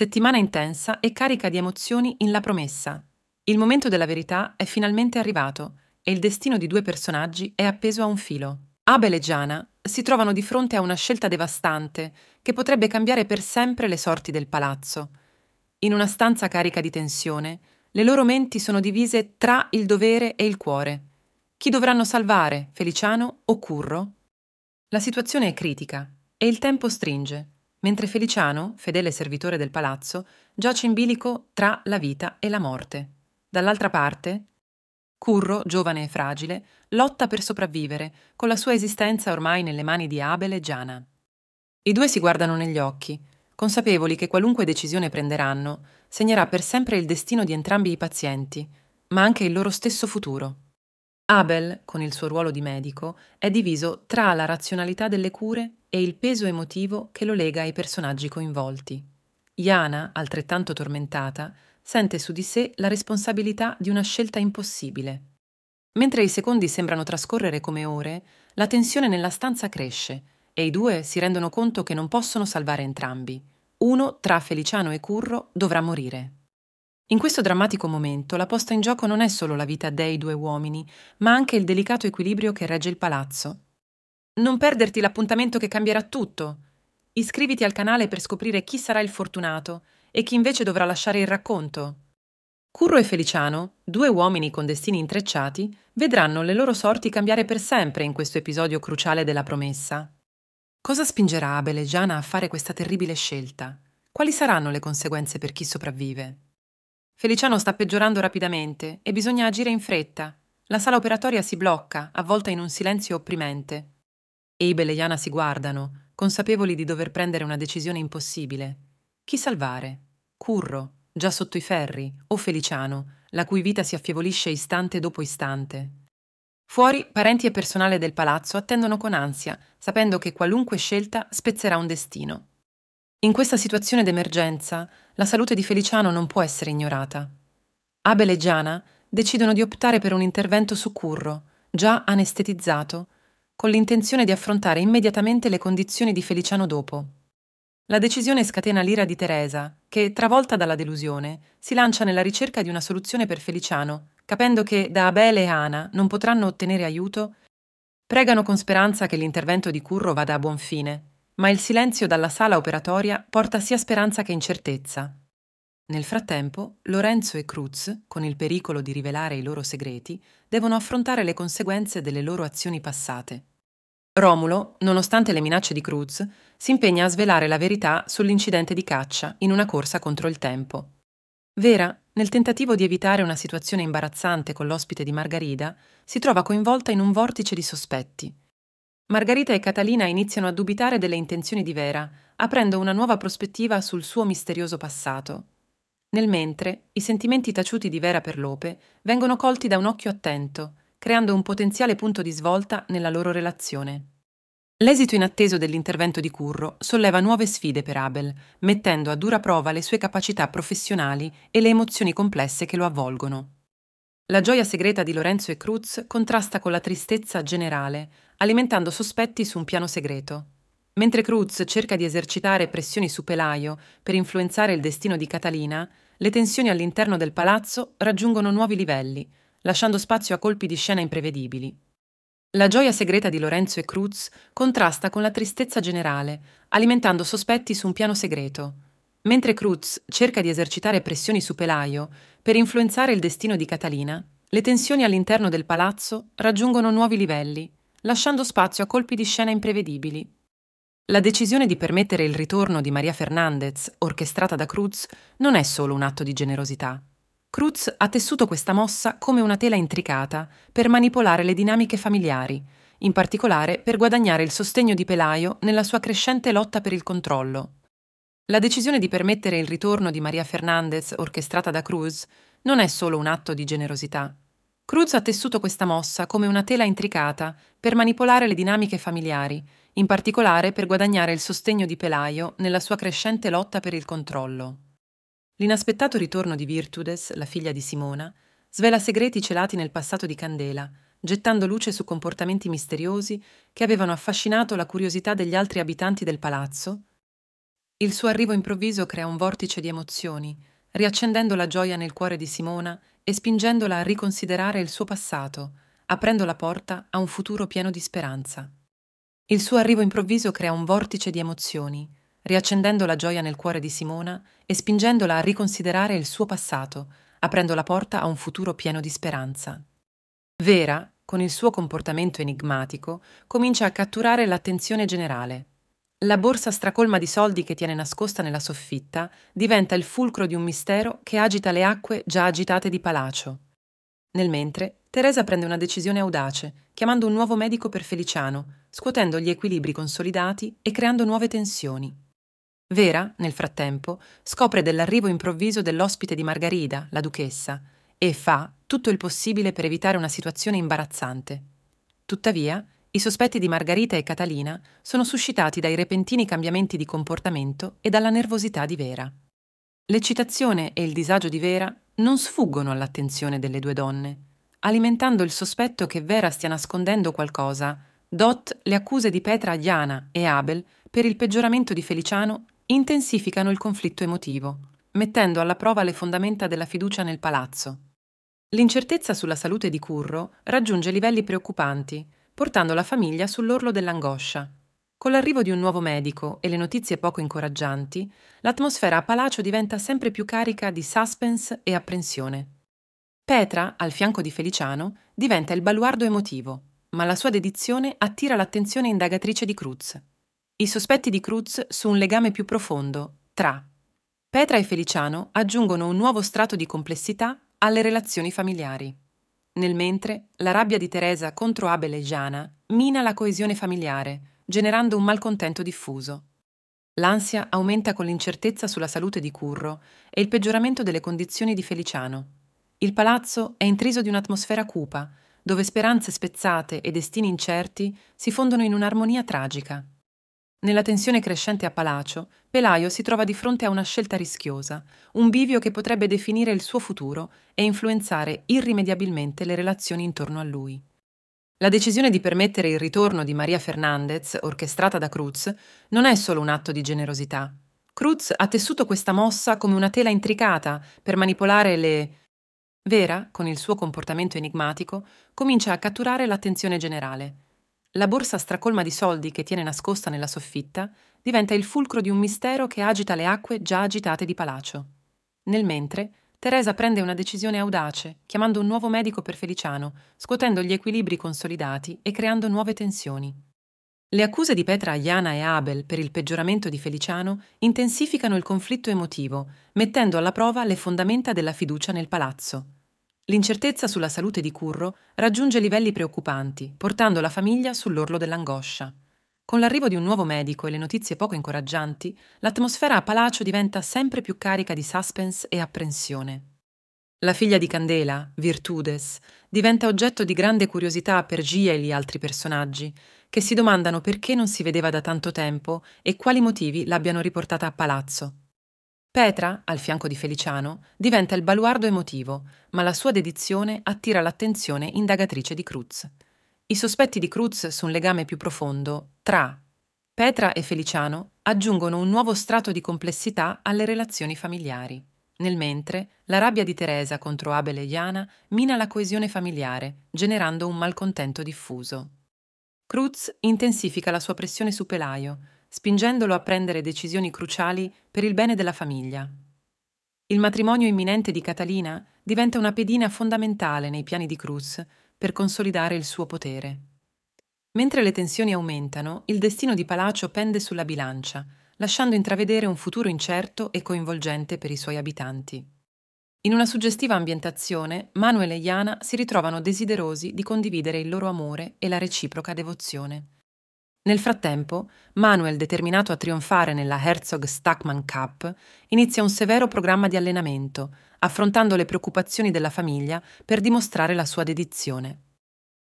Settimana intensa e carica di emozioni in La promessa. Il momento della verità è finalmente arrivato e il destino di due personaggi è appeso a un filo. Abel e Giana si trovano di fronte a una scelta devastante che potrebbe cambiare per sempre le sorti del palazzo. In una stanza carica di tensione, le loro menti sono divise tra il dovere e il cuore. Chi dovranno salvare, Feliciano o Curro? La situazione è critica e il tempo stringe mentre Feliciano, fedele servitore del palazzo, giace in bilico tra la vita e la morte. Dall'altra parte, Curro, giovane e fragile, lotta per sopravvivere, con la sua esistenza ormai nelle mani di Abel e Giana. I due si guardano negli occhi, consapevoli che qualunque decisione prenderanno segnerà per sempre il destino di entrambi i pazienti, ma anche il loro stesso futuro. Abel, con il suo ruolo di medico, è diviso tra la razionalità delle cure e il peso emotivo che lo lega ai personaggi coinvolti. Jana, altrettanto tormentata, sente su di sé la responsabilità di una scelta impossibile. Mentre i secondi sembrano trascorrere come ore, la tensione nella stanza cresce e i due si rendono conto che non possono salvare entrambi. Uno tra Feliciano e Curro dovrà morire. In questo drammatico momento la posta in gioco non è solo la vita dei due uomini, ma anche il delicato equilibrio che regge il palazzo. Non perderti l'appuntamento che cambierà tutto. Iscriviti al canale per scoprire chi sarà il fortunato e chi invece dovrà lasciare il racconto. Curro e Feliciano, due uomini con destini intrecciati, vedranno le loro sorti cambiare per sempre in questo episodio cruciale della promessa. Cosa spingerà Abele e Giana a fare questa terribile scelta? Quali saranno le conseguenze per chi sopravvive? Feliciano sta peggiorando rapidamente e bisogna agire in fretta. La sala operatoria si blocca, avvolta in un silenzio opprimente. Abe e Leiana si guardano, consapevoli di dover prendere una decisione impossibile. Chi salvare? Curro, già sotto i ferri, o Feliciano, la cui vita si affievolisce istante dopo istante. Fuori, parenti e personale del palazzo attendono con ansia, sapendo che qualunque scelta spezzerà un destino. In questa situazione d'emergenza, la salute di Feliciano non può essere ignorata. Abel e Giana decidono di optare per un intervento su curro, già anestetizzato, con l'intenzione di affrontare immediatamente le condizioni di Feliciano dopo. La decisione scatena l'ira di Teresa, che, travolta dalla delusione, si lancia nella ricerca di una soluzione per Feliciano, capendo che da Abele e Ana non potranno ottenere aiuto, pregano con speranza che l'intervento di Curro vada a buon fine ma il silenzio dalla sala operatoria porta sia speranza che incertezza. Nel frattempo, Lorenzo e Cruz, con il pericolo di rivelare i loro segreti, devono affrontare le conseguenze delle loro azioni passate. Romulo, nonostante le minacce di Cruz, si impegna a svelare la verità sull'incidente di caccia in una corsa contro il tempo. Vera, nel tentativo di evitare una situazione imbarazzante con l'ospite di Margarida, si trova coinvolta in un vortice di sospetti. Margherita e Catalina iniziano a dubitare delle intenzioni di Vera, aprendo una nuova prospettiva sul suo misterioso passato. Nel mentre, i sentimenti taciuti di Vera per Lope vengono colti da un occhio attento, creando un potenziale punto di svolta nella loro relazione. L'esito inatteso dell'intervento di Curro solleva nuove sfide per Abel, mettendo a dura prova le sue capacità professionali e le emozioni complesse che lo avvolgono. La gioia segreta di Lorenzo e Cruz contrasta con la tristezza generale, alimentando sospetti su un piano segreto. Mentre Cruz cerca di esercitare pressioni su Pelaio per influenzare il destino di Catalina, le tensioni all'interno del palazzo raggiungono nuovi livelli, lasciando spazio a colpi di scena imprevedibili. La gioia segreta di Lorenzo e Cruz contrasta con la tristezza generale, alimentando sospetti su un piano segreto. Mentre Cruz cerca di esercitare pressioni su Pelaio per influenzare il destino di Catalina, le tensioni all'interno del palazzo raggiungono nuovi livelli, lasciando spazio a colpi di scena imprevedibili. La decisione di permettere il ritorno di Maria Fernandez, orchestrata da Cruz, non è solo un atto di generosità. Cruz ha tessuto questa mossa come una tela intricata per manipolare le dinamiche familiari, in particolare per guadagnare il sostegno di Pelaio nella sua crescente lotta per il controllo. La decisione di permettere il ritorno di Maria Fernandez orchestrata da Cruz non è solo un atto di generosità, Cruz ha tessuto questa mossa come una tela intricata per manipolare le dinamiche familiari, in particolare per guadagnare il sostegno di Pelaio nella sua crescente lotta per il controllo. L'inaspettato ritorno di Virtudes, la figlia di Simona, svela segreti celati nel passato di Candela, gettando luce su comportamenti misteriosi che avevano affascinato la curiosità degli altri abitanti del palazzo. Il suo arrivo improvviso crea un vortice di emozioni, riaccendendo la gioia nel cuore di Simona e spingendola a riconsiderare il suo passato, aprendo la porta a un futuro pieno di speranza. Il suo arrivo improvviso crea un vortice di emozioni, riaccendendo la gioia nel cuore di Simona e spingendola a riconsiderare il suo passato, aprendo la porta a un futuro pieno di speranza. Vera, con il suo comportamento enigmatico, comincia a catturare l'attenzione generale. La borsa stracolma di soldi che tiene nascosta nella soffitta diventa il fulcro di un mistero che agita le acque già agitate di Palacio. Nel mentre, Teresa prende una decisione audace, chiamando un nuovo medico per Feliciano, scuotendo gli equilibri consolidati e creando nuove tensioni. Vera, nel frattempo, scopre dell'arrivo improvviso dell'ospite di Margarida, la duchessa, e fa tutto il possibile per evitare una situazione imbarazzante. Tuttavia, i sospetti di Margherita e Catalina sono suscitati dai repentini cambiamenti di comportamento e dalla nervosità di Vera. L'eccitazione e il disagio di Vera non sfuggono all'attenzione delle due donne, alimentando il sospetto che Vera stia nascondendo qualcosa. Dot le accuse di Petra a Diana e Abel per il peggioramento di Feliciano intensificano il conflitto emotivo, mettendo alla prova le fondamenta della fiducia nel palazzo. L'incertezza sulla salute di Curro raggiunge livelli preoccupanti, portando la famiglia sull'orlo dell'angoscia. Con l'arrivo di un nuovo medico e le notizie poco incoraggianti, l'atmosfera a Palacio diventa sempre più carica di suspense e apprensione. Petra, al fianco di Feliciano, diventa il baluardo emotivo, ma la sua dedizione attira l'attenzione indagatrice di Cruz. I sospetti di Cruz su un legame più profondo tra Petra e Feliciano aggiungono un nuovo strato di complessità alle relazioni familiari. Nel mentre, la rabbia di Teresa contro Abel e Giana mina la coesione familiare, generando un malcontento diffuso. L'ansia aumenta con l'incertezza sulla salute di Curro e il peggioramento delle condizioni di Feliciano. Il palazzo è intriso di un'atmosfera cupa, dove speranze spezzate e destini incerti si fondono in un'armonia tragica. Nella tensione crescente a Palacio, Pelaio si trova di fronte a una scelta rischiosa, un bivio che potrebbe definire il suo futuro e influenzare irrimediabilmente le relazioni intorno a lui. La decisione di permettere il ritorno di Maria Fernandez, orchestrata da Cruz, non è solo un atto di generosità. Cruz ha tessuto questa mossa come una tela intricata per manipolare le... Vera, con il suo comportamento enigmatico, comincia a catturare l'attenzione generale la borsa stracolma di soldi che tiene nascosta nella soffitta diventa il fulcro di un mistero che agita le acque già agitate di Palacio. Nel mentre, Teresa prende una decisione audace, chiamando un nuovo medico per Feliciano, scuotendo gli equilibri consolidati e creando nuove tensioni. Le accuse di Petra a Iana e Abel per il peggioramento di Feliciano intensificano il conflitto emotivo, mettendo alla prova le fondamenta della fiducia nel palazzo. L'incertezza sulla salute di Curro raggiunge livelli preoccupanti, portando la famiglia sull'orlo dell'angoscia. Con l'arrivo di un nuovo medico e le notizie poco incoraggianti, l'atmosfera a Palacio diventa sempre più carica di suspense e apprensione. La figlia di Candela, Virtudes, diventa oggetto di grande curiosità per Gia e gli altri personaggi, che si domandano perché non si vedeva da tanto tempo e quali motivi l'abbiano riportata a palazzo. Petra, al fianco di Feliciano, diventa il baluardo emotivo, ma la sua dedizione attira l'attenzione indagatrice di Cruz. I sospetti di Cruz su un legame più profondo tra Petra e Feliciano aggiungono un nuovo strato di complessità alle relazioni familiari. Nel mentre, la rabbia di Teresa contro Abel e Iana mina la coesione familiare, generando un malcontento diffuso. Cruz intensifica la sua pressione su Pelaio, spingendolo a prendere decisioni cruciali per il bene della famiglia. Il matrimonio imminente di Catalina diventa una pedina fondamentale nei piani di Cruz per consolidare il suo potere. Mentre le tensioni aumentano, il destino di Palacio pende sulla bilancia, lasciando intravedere un futuro incerto e coinvolgente per i suoi abitanti. In una suggestiva ambientazione, Manuel e Iana si ritrovano desiderosi di condividere il loro amore e la reciproca devozione. Nel frattempo, Manuel, determinato a trionfare nella Herzog Stackman Cup, inizia un severo programma di allenamento, affrontando le preoccupazioni della famiglia per dimostrare la sua dedizione.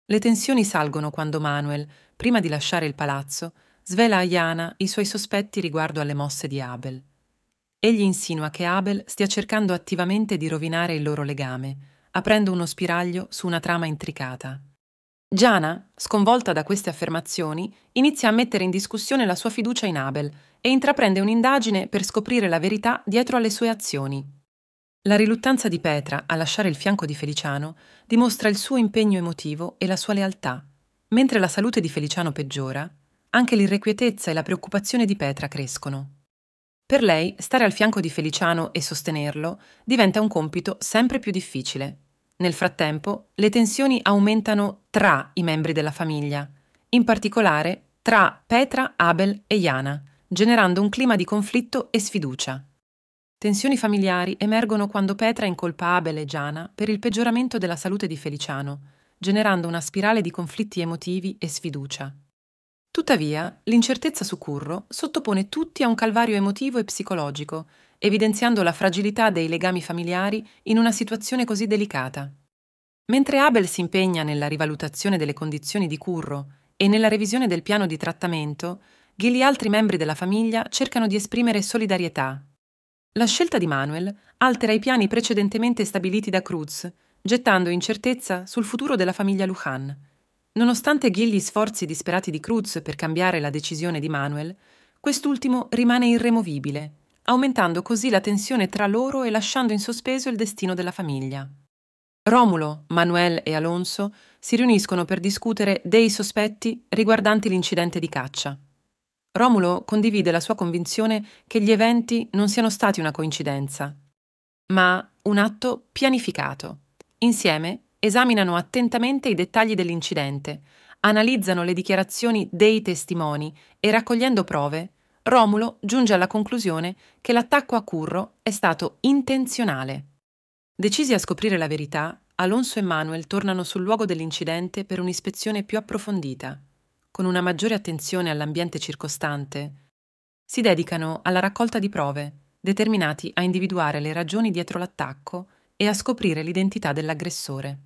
Le tensioni salgono quando Manuel, prima di lasciare il palazzo, svela a Jana i suoi sospetti riguardo alle mosse di Abel. Egli insinua che Abel stia cercando attivamente di rovinare il loro legame, aprendo uno spiraglio su una trama intricata. Giana, sconvolta da queste affermazioni, inizia a mettere in discussione la sua fiducia in Abel e intraprende un'indagine per scoprire la verità dietro alle sue azioni. La riluttanza di Petra a lasciare il fianco di Feliciano dimostra il suo impegno emotivo e la sua lealtà. Mentre la salute di Feliciano peggiora, anche l'irrequietezza e la preoccupazione di Petra crescono. Per lei, stare al fianco di Feliciano e sostenerlo diventa un compito sempre più difficile. Nel frattempo, le tensioni aumentano tra i membri della famiglia, in particolare tra Petra, Abel e Jana, generando un clima di conflitto e sfiducia. Tensioni familiari emergono quando Petra incolpa Abel e Jana per il peggioramento della salute di Feliciano, generando una spirale di conflitti emotivi e sfiducia. Tuttavia, l'incertezza su Curro sottopone tutti a un calvario emotivo e psicologico, evidenziando la fragilità dei legami familiari in una situazione così delicata. Mentre Abel si impegna nella rivalutazione delle condizioni di Curro e nella revisione del piano di trattamento, Gil e altri membri della famiglia cercano di esprimere solidarietà. La scelta di Manuel altera i piani precedentemente stabiliti da Cruz, gettando incertezza sul futuro della famiglia Lujan. Nonostante Gil gli sforzi disperati di Cruz per cambiare la decisione di Manuel, quest'ultimo rimane irremovibile aumentando così la tensione tra loro e lasciando in sospeso il destino della famiglia. Romulo, Manuel e Alonso si riuniscono per discutere dei sospetti riguardanti l'incidente di caccia. Romulo condivide la sua convinzione che gli eventi non siano stati una coincidenza, ma un atto pianificato. Insieme esaminano attentamente i dettagli dell'incidente, analizzano le dichiarazioni dei testimoni e raccogliendo prove Romulo giunge alla conclusione che l'attacco a Curro è stato intenzionale. Decisi a scoprire la verità, Alonso e Manuel tornano sul luogo dell'incidente per un'ispezione più approfondita. Con una maggiore attenzione all'ambiente circostante, si dedicano alla raccolta di prove, determinati a individuare le ragioni dietro l'attacco e a scoprire l'identità dell'aggressore.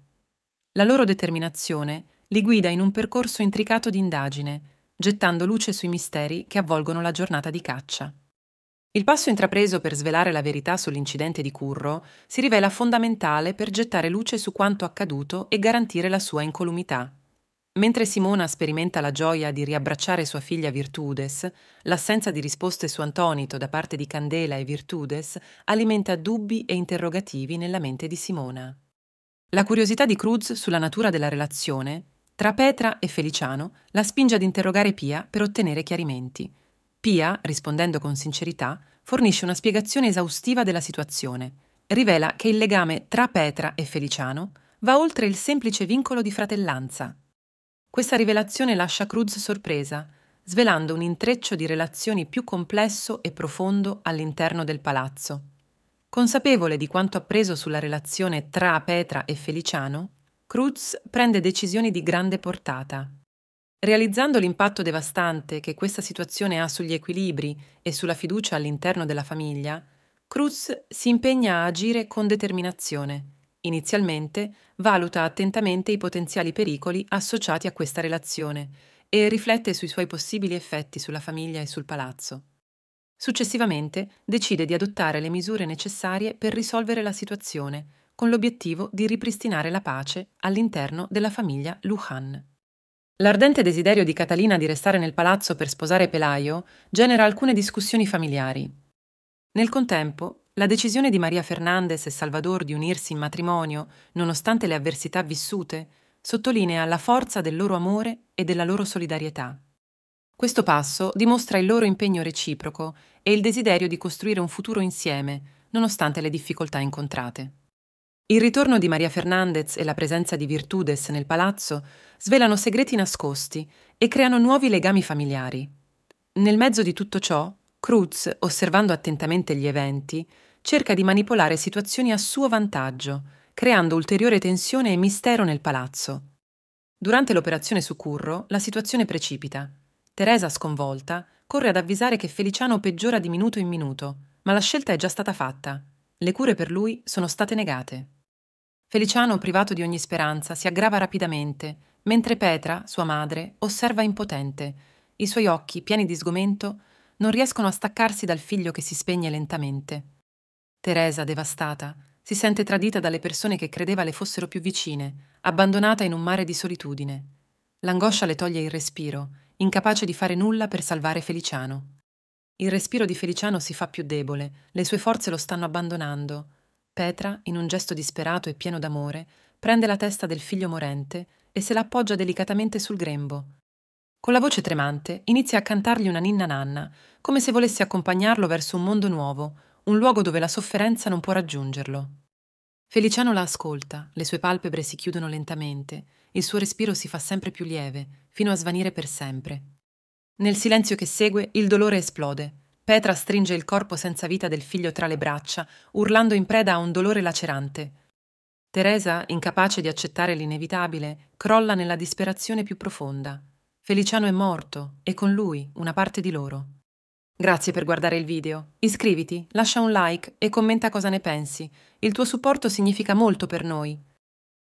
La loro determinazione li guida in un percorso intricato di indagine gettando luce sui misteri che avvolgono la giornata di caccia. Il passo intrapreso per svelare la verità sull'incidente di Curro si rivela fondamentale per gettare luce su quanto accaduto e garantire la sua incolumità. Mentre Simona sperimenta la gioia di riabbracciare sua figlia Virtudes, l'assenza di risposte su Antonito da parte di Candela e Virtudes alimenta dubbi e interrogativi nella mente di Simona. La curiosità di Cruz sulla natura della relazione tra Petra e Feliciano la spinge ad interrogare Pia per ottenere chiarimenti. Pia, rispondendo con sincerità, fornisce una spiegazione esaustiva della situazione. Rivela che il legame tra Petra e Feliciano va oltre il semplice vincolo di fratellanza. Questa rivelazione lascia Cruz sorpresa, svelando un intreccio di relazioni più complesso e profondo all'interno del palazzo. Consapevole di quanto appreso sulla relazione tra Petra e Feliciano, Cruz prende decisioni di grande portata. Realizzando l'impatto devastante che questa situazione ha sugli equilibri e sulla fiducia all'interno della famiglia, Cruz si impegna a agire con determinazione. Inizialmente valuta attentamente i potenziali pericoli associati a questa relazione e riflette sui suoi possibili effetti sulla famiglia e sul palazzo. Successivamente decide di adottare le misure necessarie per risolvere la situazione, con l'obiettivo di ripristinare la pace all'interno della famiglia Lujan. L'ardente desiderio di Catalina di restare nel palazzo per sposare Pelaio genera alcune discussioni familiari. Nel contempo, la decisione di Maria Fernandez e Salvador di unirsi in matrimonio, nonostante le avversità vissute, sottolinea la forza del loro amore e della loro solidarietà. Questo passo dimostra il loro impegno reciproco e il desiderio di costruire un futuro insieme, nonostante le difficoltà incontrate. Il ritorno di Maria Fernandez e la presenza di Virtudes nel palazzo svelano segreti nascosti e creano nuovi legami familiari. Nel mezzo di tutto ciò, Cruz, osservando attentamente gli eventi, cerca di manipolare situazioni a suo vantaggio, creando ulteriore tensione e mistero nel palazzo. Durante l'operazione su Curro, la situazione precipita. Teresa, sconvolta, corre ad avvisare che Feliciano peggiora di minuto in minuto, ma la scelta è già stata fatta. Le cure per lui sono state negate. Feliciano, privato di ogni speranza, si aggrava rapidamente, mentre Petra, sua madre, osserva impotente. I suoi occhi, pieni di sgomento, non riescono a staccarsi dal figlio che si spegne lentamente. Teresa, devastata, si sente tradita dalle persone che credeva le fossero più vicine, abbandonata in un mare di solitudine. L'angoscia le toglie il respiro, incapace di fare nulla per salvare Feliciano. Il respiro di Feliciano si fa più debole, le sue forze lo stanno abbandonando, Petra, in un gesto disperato e pieno d'amore, prende la testa del figlio morente e se la appoggia delicatamente sul grembo. Con la voce tremante inizia a cantargli una ninna nanna, come se volesse accompagnarlo verso un mondo nuovo, un luogo dove la sofferenza non può raggiungerlo. Feliciano la ascolta, le sue palpebre si chiudono lentamente, il suo respiro si fa sempre più lieve, fino a svanire per sempre. Nel silenzio che segue il dolore esplode. Petra stringe il corpo senza vita del figlio tra le braccia, urlando in preda a un dolore lacerante. Teresa, incapace di accettare l'inevitabile, crolla nella disperazione più profonda. Feliciano è morto e con lui una parte di loro. Grazie per guardare il video. Iscriviti, lascia un like e commenta cosa ne pensi. Il tuo supporto significa molto per noi.